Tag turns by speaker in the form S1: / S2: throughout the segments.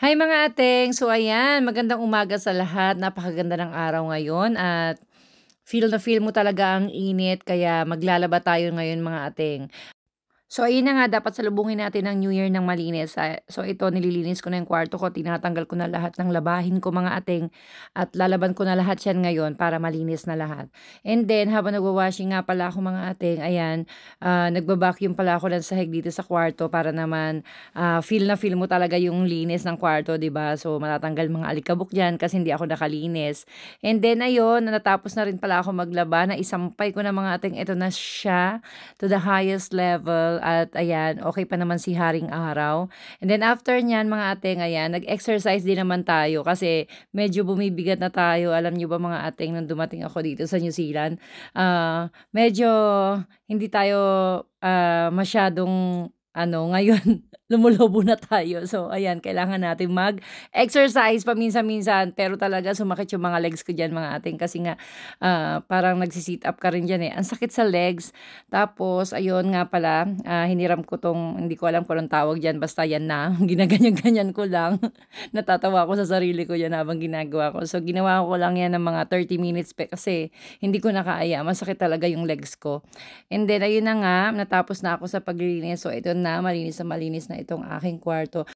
S1: Hi mga ating! So ayan, magandang umaga sa lahat. Napakaganda ng araw ngayon at feel na feel mo talaga ang init kaya maglalaba tayo ngayon mga ating. So, ayun na nga, dapat salubungin natin ang New Year ng malinis. Ah, so, ito, nililinis ko na yung kwarto ko, tinatanggal ko na lahat ng labahin ko mga ating at lalaban ko na lahat yan ngayon para malinis na lahat. And then, habang nagwa-washing nga pala ako mga ating, ayan, uh, ah, nagbabacuum pala ako lang sahig dito sa kwarto para naman uh, feel na feel mo talaga yung linis ng kwarto, ba diba? So, matatanggal mga alikabok dyan kasi hindi ako nakalinis. And then, ayun, natapos na rin pala ako maglaba, na isampay ko na mga ating, ito na siya to the highest level at ayan, okay pa naman si Haring Araw. And then after niyan mga ateng, ayan, nag-exercise din naman tayo kasi medyo bumibigat na tayo. Alam niyo ba mga ateng, nung dumating ako dito sa New Zealand, uh, medyo hindi tayo uh, masyadong ano, ngayon lumulobo na tayo. So, ayan, kailangan natin mag-exercise paminsan-minsan. Pero talaga sumakit yung mga legs ko dyan, mga ating. Kasi nga, uh, parang nagsisit up ka rin dyan eh. Ang sakit sa legs. Tapos, ayun nga pala, uh, hiniram ko tong, hindi ko alam kung anong tawag dyan. Basta yan na. Ginaganyan-ganyan ko lang. Natatawa ko sa sarili ko yan habang ginagawa ko. So, ginawa ko lang yan ng mga 30 minutes pe, kasi hindi ko nakaaya. Masakit talaga yung legs ko. And then, ayun na nga, natapos na ako sa paglilinis. So, ito na na malinis na malinis na itong aking kwarto.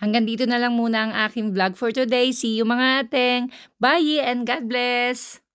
S1: Hanggang dito na lang muna ang aking vlog for today. See you mga ateng. Bye and God bless!